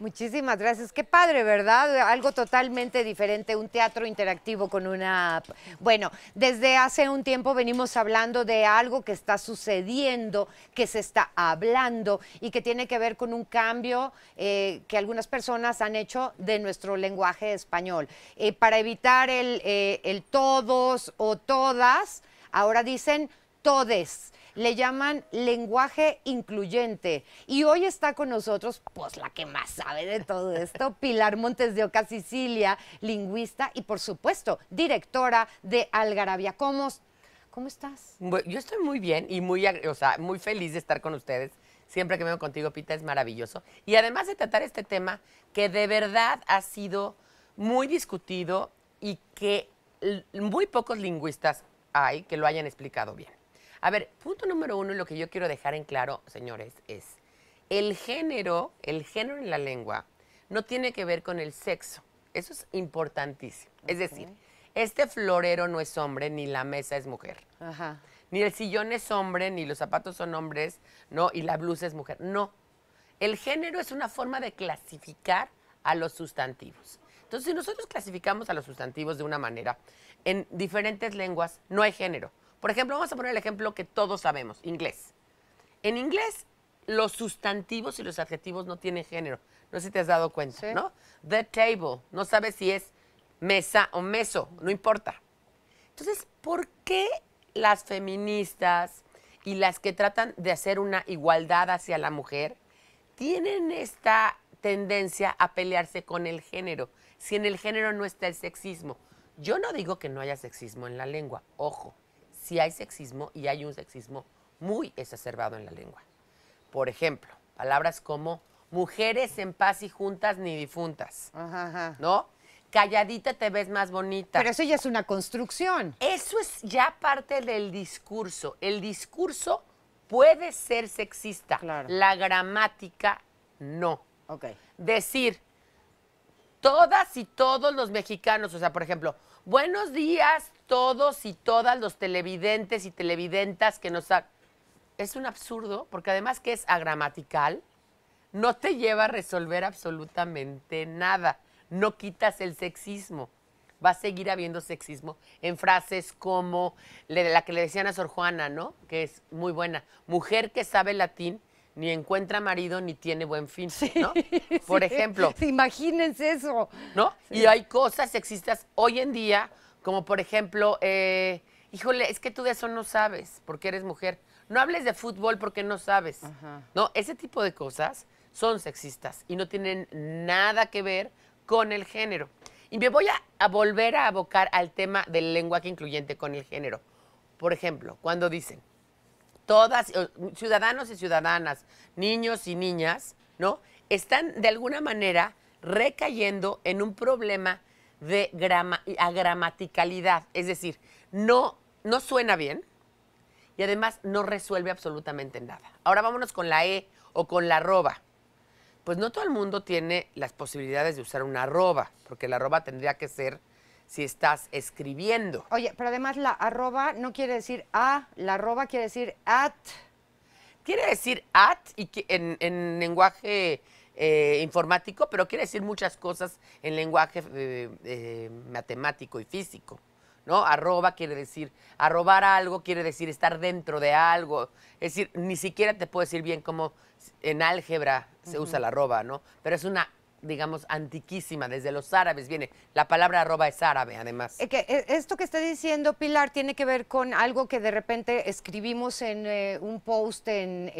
Muchísimas gracias. Qué padre, ¿verdad? Algo totalmente diferente, un teatro interactivo con una Bueno, desde hace un tiempo venimos hablando de algo que está sucediendo, que se está hablando y que tiene que ver con un cambio eh, que algunas personas han hecho de nuestro lenguaje español. Eh, para evitar el, eh, el todos o todas, ahora dicen todes le llaman lenguaje incluyente. Y hoy está con nosotros, pues la que más sabe de todo esto, Pilar Montes de Oca Sicilia, lingüista y por supuesto directora de Algarabia. ¿Cómo, cómo estás? yo estoy muy bien y muy, muy feliz de estar con ustedes. Siempre que vengo contigo, Pita, es maravilloso. Y además de tratar este tema que de verdad ha sido muy discutido y que muy pocos lingüistas hay que lo hayan explicado bien. A ver, punto número uno, lo que yo quiero dejar en claro, señores, es el género, el género en la lengua, no tiene que ver con el sexo. Eso es importantísimo. Es decir, este florero no es hombre, ni la mesa es mujer. Ajá. Ni el sillón es hombre, ni los zapatos son hombres, no, y la blusa es mujer. No. El género es una forma de clasificar a los sustantivos. Entonces, si nosotros clasificamos a los sustantivos de una manera, en diferentes lenguas no hay género. Por ejemplo, vamos a poner el ejemplo que todos sabemos, inglés. En inglés, los sustantivos y los adjetivos no tienen género. No sé si te has dado cuenta, ¿no? The table, no sabes si es mesa o meso, no importa. Entonces, ¿por qué las feministas y las que tratan de hacer una igualdad hacia la mujer tienen esta tendencia a pelearse con el género, si en el género no está el sexismo? Yo no digo que no haya sexismo en la lengua, ojo, si hay sexismo y hay un sexismo muy exacerbado en la lengua. Por ejemplo, palabras como mujeres en paz y juntas ni difuntas, ajá, ¿no? Calladita te ves más bonita. Pero eso ya es una construcción. Eso es ya parte del discurso. El discurso puede ser sexista. La gramática no. Ok. Decir todas y todos los mexicanos, o sea, por ejemplo, buenos días, todos y todas los televidentes y televidentas que nos ha... Es un absurdo, porque además que es agramatical, no te lleva a resolver absolutamente nada. No quitas el sexismo. Va a seguir habiendo sexismo en frases como la que le decían a Sor Juana, ¿no? Que es muy buena. Mujer que sabe latín ni encuentra marido ni tiene buen fin, ¿no? Por ejemplo. Imagínense eso. ¿No? Y hay cosas sexistas hoy en día como por ejemplo, eh, híjole, es que tú de eso no sabes porque eres mujer. No hables de fútbol porque no sabes. No, ese tipo de cosas son sexistas y no tienen nada que ver con el género. Y me voy a, a volver a abocar al tema del lenguaje incluyente con el género. Por ejemplo, cuando dicen todas, ciudadanos y ciudadanas, niños y niñas, ¿no? Están de alguna manera recayendo en un problema de gramaticalidad. Es decir, no, no suena bien y además no resuelve absolutamente nada. Ahora vámonos con la E o con la arroba. Pues no todo el mundo tiene las posibilidades de usar una arroba, porque la arroba tendría que ser si estás escribiendo. Oye, pero además la arroba no quiere decir a, la arroba quiere decir at. Quiere decir at y en, en lenguaje eh, informático, pero quiere decir muchas cosas en lenguaje eh, eh, matemático y físico. ¿no? Arroba quiere decir, arrobar algo quiere decir estar dentro de algo. Es decir, ni siquiera te puedo decir bien cómo en álgebra se usa la arroba, ¿no? Pero es una digamos, antiquísima, desde los árabes viene. La palabra arroba es árabe, además. esto que está diciendo Pilar tiene que ver con algo que de repente escribimos en un post en,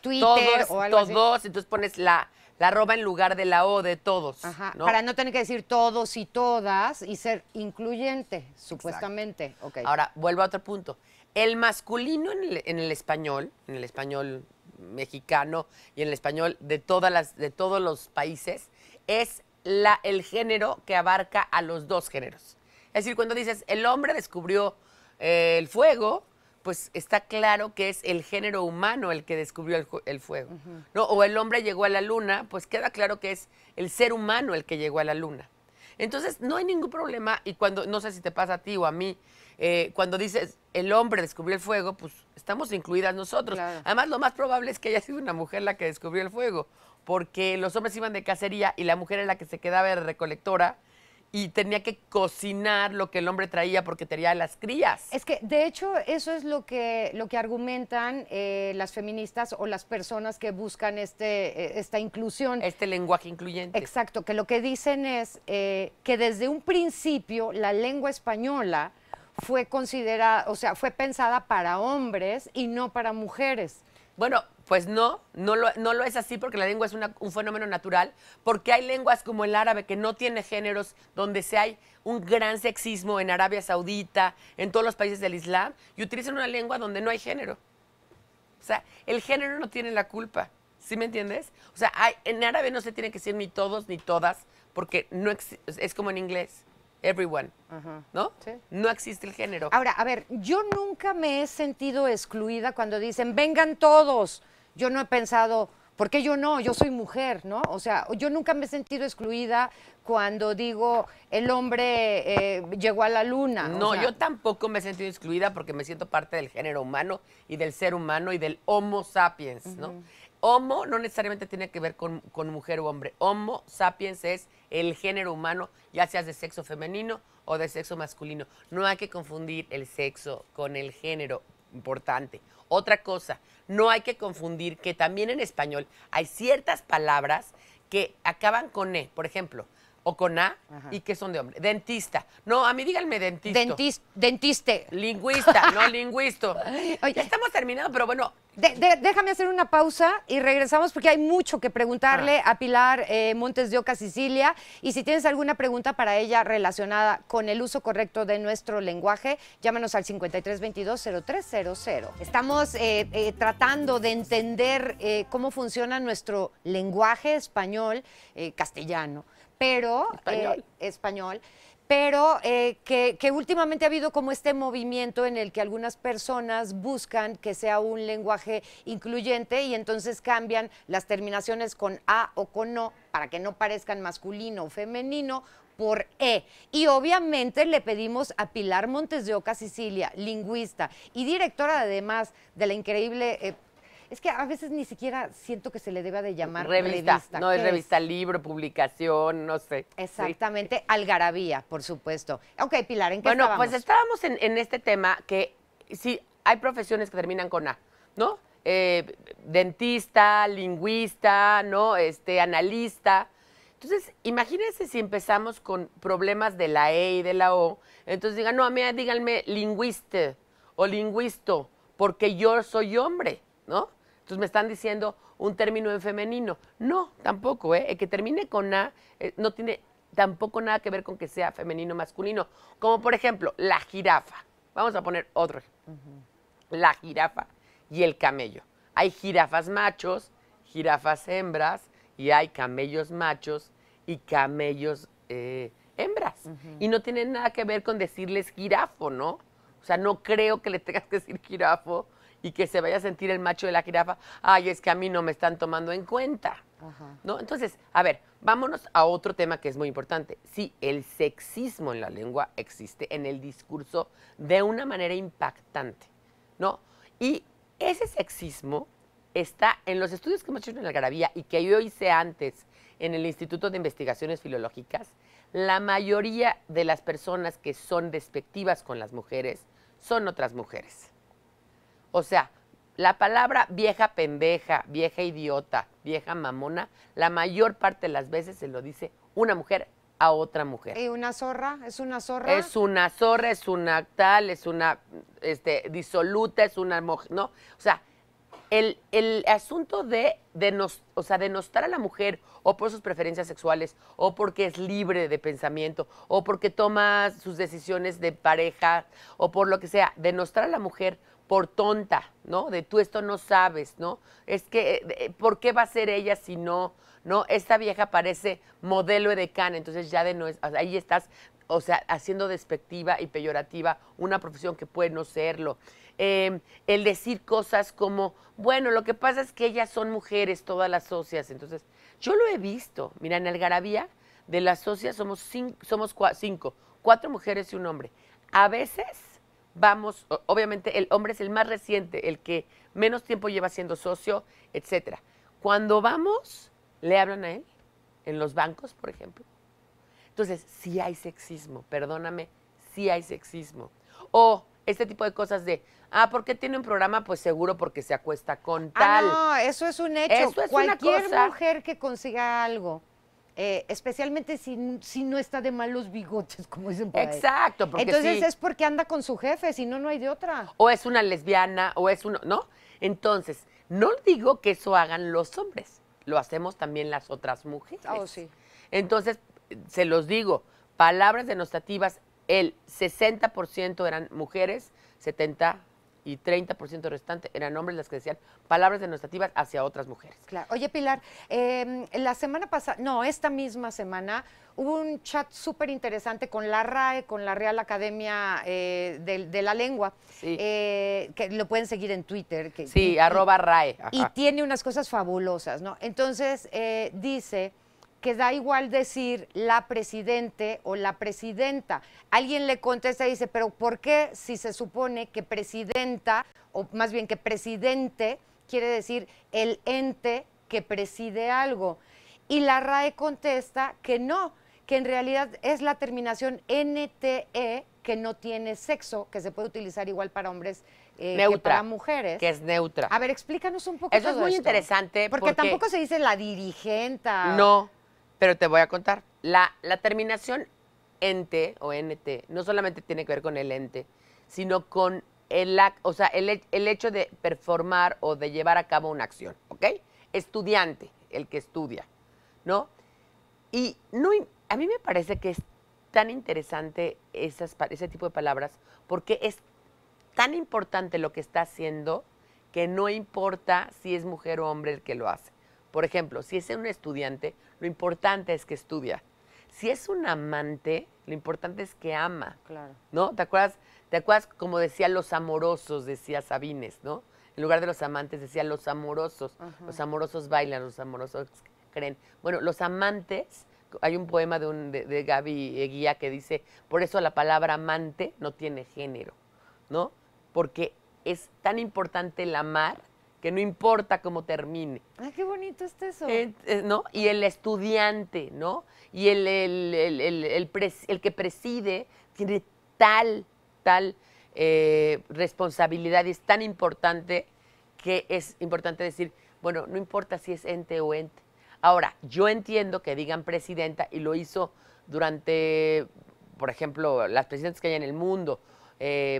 Twitter todos, o algo todos, entonces pones la la roba en lugar de la O de todos. Para no tener que decir todos y todas y ser incluyente, supuestamente. Ahora, vuelvo a otro punto. El masculino en el, español, en el español mexicano y en el español de, todas las, de todos los países, es la, el género que abarca a los dos géneros. Es decir, cuando dices, el hombre descubrió eh, el fuego, pues está claro que es el género humano el que descubrió el, fuego, ¿no? O el hombre llegó a la luna, pues queda claro que es el ser humano el que llegó a la luna. Entonces, no hay ningún problema, y cuando, no sé si te pasa a ti o a mí, eh, cuando dices el hombre descubrió el fuego, pues estamos incluidas nosotros. Además, lo más probable es que haya sido una mujer la que descubrió el fuego, porque los hombres iban de cacería y la mujer era la que se quedaba de recolectora, y tenía que cocinar lo que el hombre traía porque tenía las crías. Es que, de hecho, eso es lo que, lo que argumentan eh, las feministas o las personas que buscan este, eh, esta inclusión. Este lenguaje incluyente. Exacto, que lo que dicen es eh, que desde un principio la lengua española fue considerada, o sea, fue pensada para hombres y no para mujeres. Bueno, pues no, no lo, es así porque la lengua es un fenómeno natural, porque hay lenguas como el árabe que no tiene géneros, donde se hay un gran sexismo en Arabia Saudita, en todos los países del Islam, y utilizan una lengua donde no hay género. O sea, el género no tiene la culpa, ¿sí me entiendes? O sea, hay, en árabe no se tiene que decir ni todos ni todas, porque no es como en inglés everyone, ¿no? No existe el género. Ahora, a ver, yo nunca me he sentido excluida cuando dicen, vengan todos, yo no he pensado, ¿por qué yo no? Yo soy mujer, ¿no? O sea, yo nunca me he sentido excluida cuando digo el hombre eh, llegó a la luna. No, yo tampoco me he sentido excluida porque me siento parte del género humano y del ser humano y del Homo sapiens, ¿no? Homo no necesariamente tiene que ver con, con mujer o hombre. Homo sapiens es el género humano, ya seas de sexo femenino o de sexo masculino. No hay que confundir el sexo con el género importante. Otra cosa, no hay que confundir que también en español hay ciertas palabras que acaban con E. Por ejemplo, o con A y que son de hombre. Dentista. No, a mí díganme dentista. dentiste. Lingüista, no lingüisto. Ya estamos terminando, pero bueno. déjame hacer una pausa y regresamos porque hay mucho que preguntarle ah. a Pilar eh, Montes de Oca, Sicilia. Y si tienes alguna pregunta para ella relacionada con el uso correcto de nuestro lenguaje, llámanos al 5322-0300. Estamos eh, eh, tratando de entender cómo funciona nuestro lenguaje español castellano pero español, eh, pero eh, que, últimamente ha habido como este movimiento en el que algunas personas buscan que sea un lenguaje incluyente y entonces cambian las terminaciones con a o con no para que no parezcan masculino o femenino por E. Y obviamente le pedimos a Pilar Montes de Oca Sicilia, lingüista y directora además de la increíble eh, es que a veces ni siquiera siento que se le deba de llamar revista. No es revista, libro, publicación, no sé. Exactamente, algarabía, por supuesto. Ok, Pilar, ¿en qué Bueno, pues estábamos en, este tema que sí, hay profesiones que terminan con A, ¿no? Eh, dentista, lingüista, ¿no? Este, analista. Entonces, imagínense si empezamos con problemas de la E y de la O. Entonces digan, no, a mí díganme lingüiste o lingüisto, porque yo soy hombre, ¿no? Entonces me están diciendo un término en femenino. No, tampoco, ¿eh? El que termine con A eh, no tiene tampoco nada que ver con que sea femenino o masculino. Como por ejemplo, la jirafa. Vamos a poner otro La jirafa y el camello. Hay jirafas machos, jirafas hembras, y hay camellos machos y camellos eh, hembras. Y no tiene nada que ver con decirles jirafo, ¿no? O sea, no creo que le tengas que decir jirafo y que se vaya a sentir el macho de la jirafa, ay, es que a mí no me están tomando en cuenta. ¿No? Entonces, a ver, vámonos a otro tema que es muy importante. Sí, el sexismo en la lengua existe en el discurso de una manera impactante, ¿no? Y ese sexismo está en los estudios que hemos hecho en la Garavía y que yo hice antes en el Instituto de Investigaciones Filológicas, la mayoría de las personas que son despectivas con las mujeres son otras mujeres. O sea, la palabra vieja pendeja, vieja idiota, vieja mamona, la mayor parte de las veces se lo dice una mujer a otra mujer. ¿Y una zorra? ¿Es una zorra? Es una zorra, es una tal, es una este, disoluta, es una ¿no? O sea, el, asunto de, de nos, denostar a la mujer o por sus preferencias sexuales, o porque es libre de pensamiento, o porque toma sus decisiones de pareja, o por lo que sea, denostar a la mujer por tonta, ¿no? De tú esto no sabes, ¿no? Es que, eh, eh, ¿por qué va a ser ella si no, no? Esta vieja parece modelo de cana, entonces ya de no es, ahí estás, o sea, haciendo despectiva y peyorativa una profesión que puede no serlo. Em, el decir cosas como, bueno, lo que pasa es que ellas son mujeres, todas las socias, entonces, yo lo he visto, mira, en el Algarabía, de las socias somos cinco, somos cinco, cuatro mujeres y un hombre. A veces vamos, obviamente el hombre es el más reciente, el que menos tiempo lleva siendo socio, etcétera. Cuando vamos, le hablan a él, en los bancos, por ejemplo. Entonces, sí hay sexismo, perdóname, sí hay sexismo. O este tipo de cosas de, ah, ¿por qué tiene un programa? Pues seguro porque se acuesta con ah, tal. no, eso es un hecho. es Cualquier mujer que consiga algo eh, especialmente si, no está de malos bigotes, como dicen por Exacto, porque Entonces es porque anda con su jefe, si no, no hay de otra. O es una lesbiana, o es uno, ¿no? Entonces, no digo que eso hagan los hombres, lo hacemos también las otras mujeres. Ah, sí. Entonces, se los digo, palabras denostativas, el 60% eran mujeres, 70% y 30% restante eran hombres las que decían palabras denostativas hacia otras mujeres. Claro. Oye, Pilar, em, la semana pasada, no, esta misma semana, hubo un chat súper interesante con la RAE, con la Real Academia eh, de, la Lengua, eh, que lo pueden seguir en Twitter. sí, arroba RAE. Y tiene unas cosas fabulosas, ¿no? Entonces, eh, dice que da igual decir la presidente o la presidenta. Alguien le contesta y dice, pero ¿por qué si se supone que presidenta, o más bien que presidente, quiere decir el ente que preside algo? Y la RAE contesta que no, que en realidad es la terminación NTE que no tiene sexo, que se puede utilizar igual para hombres eh, para mujeres. Que es neutra. A ver, explícanos un poco. Eso es muy interesante. Porque, tampoco se dice la dirigenta. No. Pero te voy a contar. La, terminación ente o nt no solamente tiene que ver con el ente, sino con el, o sea, el, hecho de performar o de llevar a cabo una acción, ¿ok? Estudiante, el que estudia, ¿no? Y no, a mí me parece que es tan interesante esas, ese tipo de palabras porque es tan importante lo que está haciendo que no importa si es mujer o hombre el que lo hace. Por ejemplo, si es un estudiante, lo importante es que estudia. Si es un amante, lo importante es que ama. Claro. ¿No? ¿Te acuerdas? ¿Te acuerdas como decía los amorosos, decía Sabines, ¿no? En lugar de los amantes decía los amorosos. Los amorosos bailan, los amorosos creen. Bueno, los amantes, hay un poema de, un, de, Gaby Eguía que dice, por eso la palabra amante no tiene género, ¿no? Porque es tan importante el amar que no importa cómo termine. Ah, qué bonito está eso. Eh, eh, y el estudiante, ¿no? Y el, el, que preside tiene tal, tal eh, responsabilidad y es tan importante que es importante decir, bueno, no importa si es ente o ente. Ahora, yo entiendo que digan presidenta y lo hizo durante, por ejemplo, las presidentas que hay en el mundo,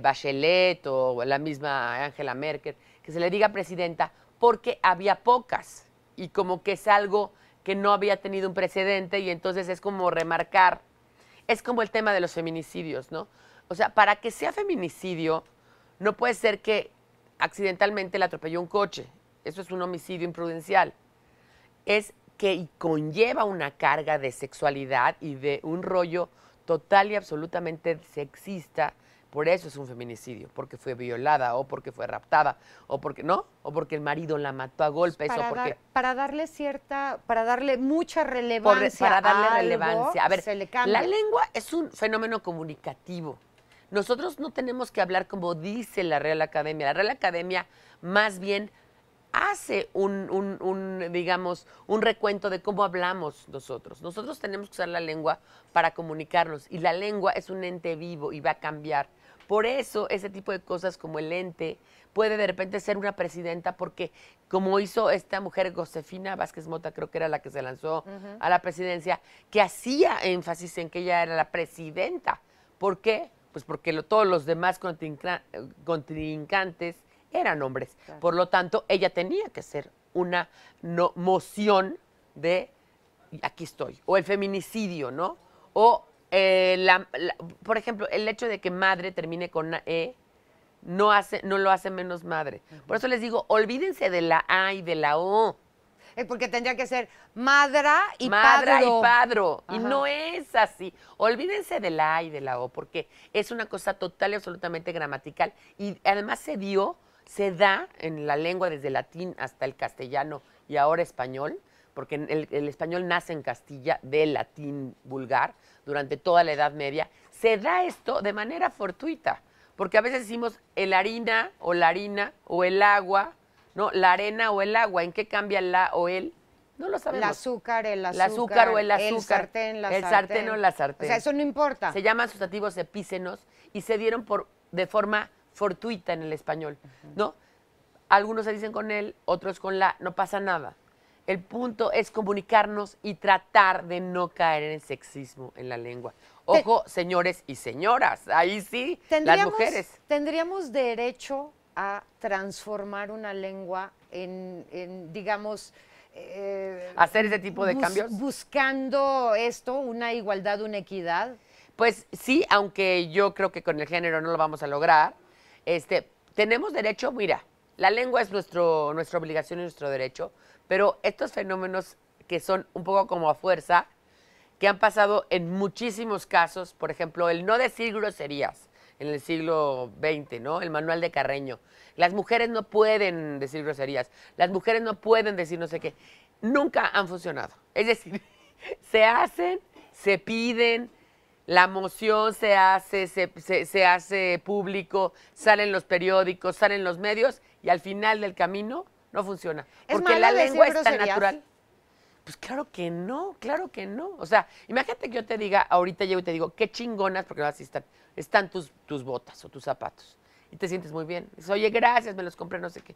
Bachelet o la misma Angela Merkel que se le diga presidenta, porque había pocas y como que es algo que no había tenido un precedente y entonces es como remarcar, es como el tema de los feminicidios, ¿no? O sea, para que sea feminicidio, no puede ser que accidentalmente le atropelló un coche, eso es un homicidio imprudencial, es que conlleva una carga de sexualidad y de un rollo total y absolutamente sexista por eso es un feminicidio, porque fue violada o porque fue raptada o porque no, o porque el marido la mató a pues golpes para darle cierta, para darle mucha relevancia, para darle relevancia. A ver, la lengua es un fenómeno comunicativo. Nosotros no tenemos que hablar como dice la Real Academia. La Real Academia más bien hace un, un, digamos, un recuento de cómo hablamos nosotros. Nosotros tenemos que usar la lengua para comunicarnos y la lengua es un ente vivo y va a cambiar. Por eso ese tipo de cosas como el ente puede de repente ser una presidenta porque como hizo esta mujer Josefina Vázquez Mota, creo que era la que se lanzó a la presidencia, que hacía énfasis en que ella era la presidenta. ¿Por qué? Pues porque todos los demás contrincantes eran hombres. Por lo tanto, ella tenía que hacer una moción de aquí estoy, o el feminicidio, ¿no? O eh, la, por ejemplo, el hecho de que madre termine con E no, hace, no lo hace menos madre. Por eso les digo, olvídense de la A y de la O. Es porque tendría que ser madra y madra padro. y padro. Y no es así. Olvídense de la A y de la O, porque es una cosa total y absolutamente gramatical. Y además se dio, se da en la lengua desde latín hasta el castellano y ahora español, porque el, español nace en Castilla del latín vulgar durante toda la Edad Media, se da esto de manera fortuita, porque a veces decimos el harina o la harina o el agua, ¿no? La arena o el agua, ¿en qué cambia la o el? No lo sabemos. El azúcar, el azúcar. El azúcar o el azúcar. El sartén, sartén. o la sartén. O sea, eso no importa. Se llaman sustantivos epícenos y se dieron por, de forma fortuita en el español, ¿no? Algunos se dicen con él, otros con la, no pasa nada. El punto es comunicarnos y tratar de no caer en el sexismo en la lengua. Ojo, señores y señoras, ahí sí, las mujeres. Tendríamos derecho a transformar una lengua en, digamos, eh, hacer ese tipo de cambios. Buscando esto, una igualdad, una equidad. Pues sí, aunque yo creo que con el género no lo vamos a lograr. Este, tenemos derecho, mira, la lengua es nuestro, nuestra obligación y nuestro derecho pero estos fenómenos que son un poco como a fuerza, que han pasado en muchísimos casos, por ejemplo, el no decir groserías en el siglo XX, ¿no? El manual de Carreño. Las mujeres no pueden decir groserías, las mujeres no pueden decir no sé qué. Nunca han funcionado. Es decir, se hacen, se piden, la moción se hace, se, se hace público, salen los periódicos, salen los medios y al final del camino no funciona. ¿Es porque la lengua es tan natural. Pues claro que no, claro que no. O sea, imagínate que yo te diga, ahorita llego y te digo, qué chingonas, porque no así están, están tus, tus botas o tus zapatos. Y te sientes muy bien. Dices, oye, gracias, me los compré, no sé qué.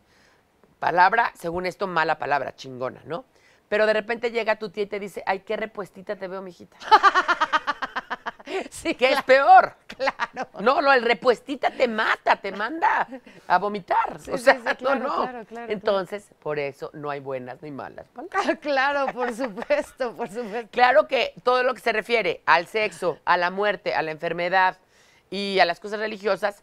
Palabra, según esto, mala palabra, chingona, ¿no? Pero de repente llega tu tía y te dice, ay, qué repuestita te veo, mijita. Sí, que es peor. Claro. No, no, el repuestita te mata, te manda a vomitar. o sea, no, Entonces, por eso no hay buenas ni malas. claro, por supuesto, por supuesto. Claro que todo lo que se refiere al sexo, a la muerte, a la enfermedad y a las cosas religiosas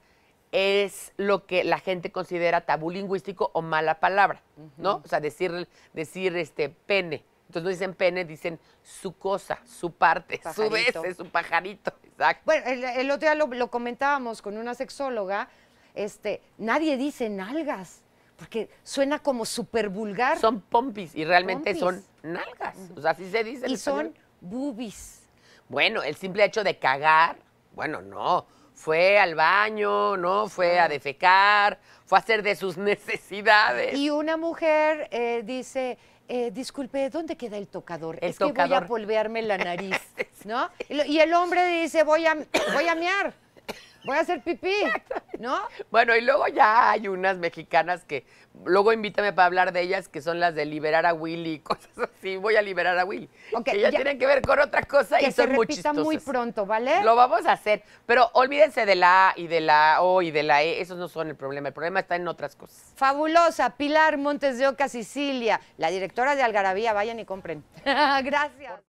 es lo que la gente considera tabú lingüístico o mala palabra, ¿no? O sea, decir, decir este pene, entonces no dicen pene, dicen su cosa, su parte, su vez, su pajarito. Bueno, el, otro día lo, comentábamos con una sexóloga, este, nadie dice nalgas, porque suena como súper vulgar. Son pompis y realmente son nalgas. O sea, así se dice. Y son boobies. Bueno, el simple hecho de cagar, bueno, no. Fue al baño, ¿no? Fue a defecar, Va a ser de sus necesidades. Y una mujer eh, dice, eh, disculpe, ¿dónde queda el tocador? es que voy a polvearme la nariz, ¿no? Y el hombre dice, voy a, voy a mear voy a hacer pipí, ¿no? Bueno, y luego ya hay unas mexicanas que, luego invítame para hablar de ellas, que son las de liberar a Willy, cosas así, voy a liberar a Willy. que ya, tienen que ver con otra cosa y son muy chistosas. muy pronto, ¿vale? Lo vamos a hacer, pero olvídense de la A y de la O y de la E, esos no son el problema, el problema está en otras cosas. Fabulosa, Pilar Montes de Oca, Sicilia, la directora de Algarabía, vayan y compren. Gracias.